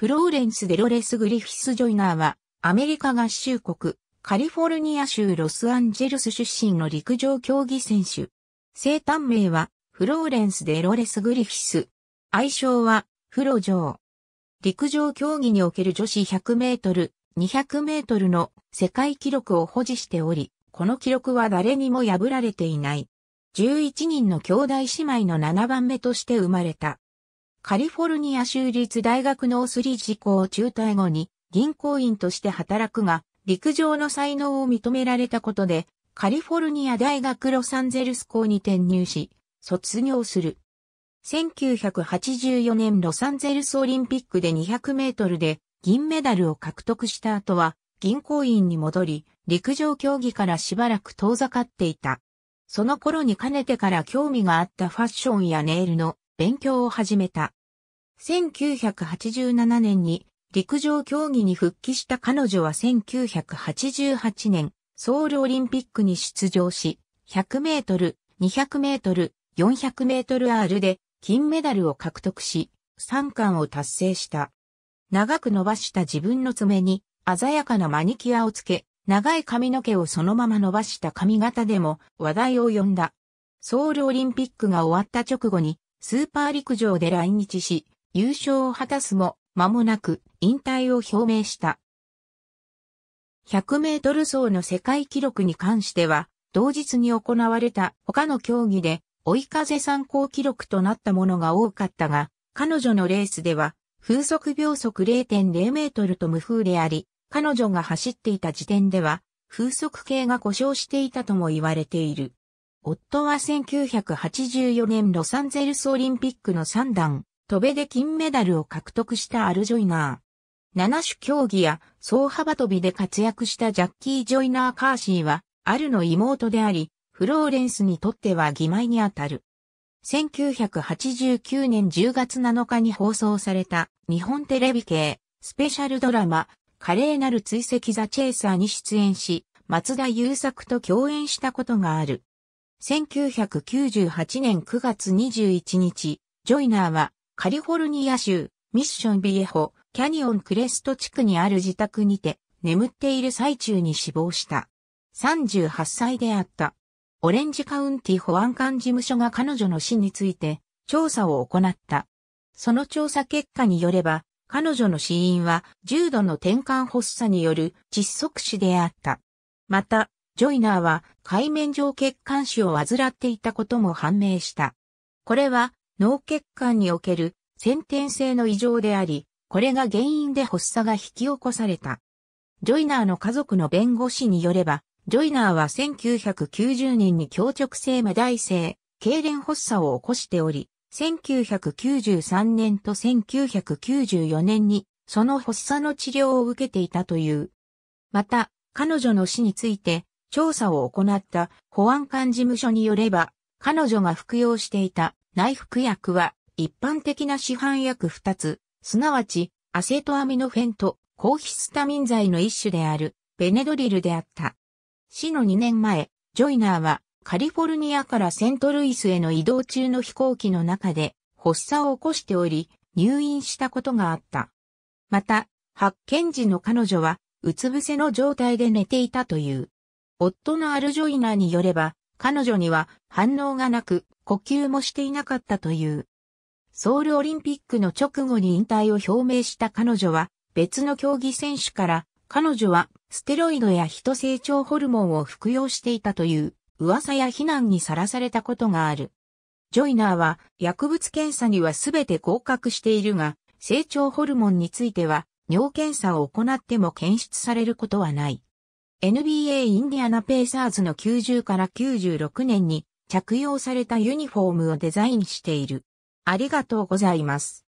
フローレンス・デロレス・グリフィス・ジョイナーは、アメリカ合衆国、カリフォルニア州ロスアンジェルス出身の陸上競技選手。生誕名は、フローレンス・デロレス・グリフィス。愛称は、フロジョー。陸上競技における女子100メートル、200メートルの世界記録を保持しており、この記録は誰にも破られていない。11人の兄弟姉妹の7番目として生まれた。カリフォルニア州立大学ノースリッジ校を中退後に銀行員として働くが、陸上の才能を認められたことで、カリフォルニア大学ロサンゼルス校に転入し、卒業する。1984年ロサンゼルスオリンピックで200メートルで銀メダルを獲得した後は、銀行員に戻り、陸上競技からしばらく遠ざかっていた。その頃にかねてから興味があったファッションやネイルの勉強を始めた。1987年に陸上競技に復帰した彼女は1988年、ソウルオリンピックに出場し、100メートル、200メートル、400メートル R で金メダルを獲得し、3冠を達成した。長く伸ばした自分の爪に鮮やかなマニキュアをつけ、長い髪の毛をそのまま伸ばした髪型でも話題を呼んだ。ソウルオリンピックが終わった直後にスーパー陸上で来日し、優勝を果たすも、間もなく引退を表明した。100メートル走の世界記録に関しては、同日に行われた他の競技で追い風参考記録となったものが多かったが、彼女のレースでは風速秒速0.0メートルと無風であり、彼女が走っていた時点では風速計が故障していたとも言われている。夫は1984年ロサンゼルスオリンピックの3段、飛べで金メダルを獲得したアル・ジョイナー。7種競技や総幅跳びで活躍したジャッキー・ジョイナー・カーシーは、アルの妹であり、フローレンスにとっては義妹にあたる。1989年10月7日に放送された日本テレビ系スペシャルドラマ華麗なる追跡ザ・チェイサーに出演し、松田優作と共演したことがある。1998年9月21日、ジョイナーはカリフォルニア州ミッションビエホキャニオンクレスト地区にある自宅にて眠っている最中に死亡した。38歳であった。オレンジカウンティ保安官事務所が彼女の死について調査を行った。その調査結果によれば、彼女の死因は重度の転換発作による窒息死であった。また、ジョイナーは海面上血管腫を患っていたことも判明した。これは脳血管における先天性の異常であり、これが原因で発作が引き起こされた。ジョイナーの家族の弁護士によれば、ジョイナーは1990年に強直性無大性、痙攣発作を起こしており、1993年と1994年にその発作の治療を受けていたという。また、彼女の死について、調査を行った保安官事務所によれば、彼女が服用していた内服薬は一般的な市販薬2つ、すなわちアセトアミノフェンと抗ヒスタミン剤の一種であるベネドリルであった。死の2年前、ジョイナーはカリフォルニアからセントルイスへの移動中の飛行機の中で発作を起こしており入院したことがあった。また、発見時の彼女はうつ伏せの状態で寝ていたという。夫のアルジョイナーによれば、彼女には反応がなく、呼吸もしていなかったという。ソウルオリンピックの直後に引退を表明した彼女は、別の競技選手から、彼女はステロイドや人成長ホルモンを服用していたという噂や非難にさらされたことがある。ジョイナーは薬物検査には全て合格しているが、成長ホルモンについては尿検査を行っても検出されることはない。NBA インディアナペーサーズの90から96年に着用されたユニフォームをデザインしている。ありがとうございます。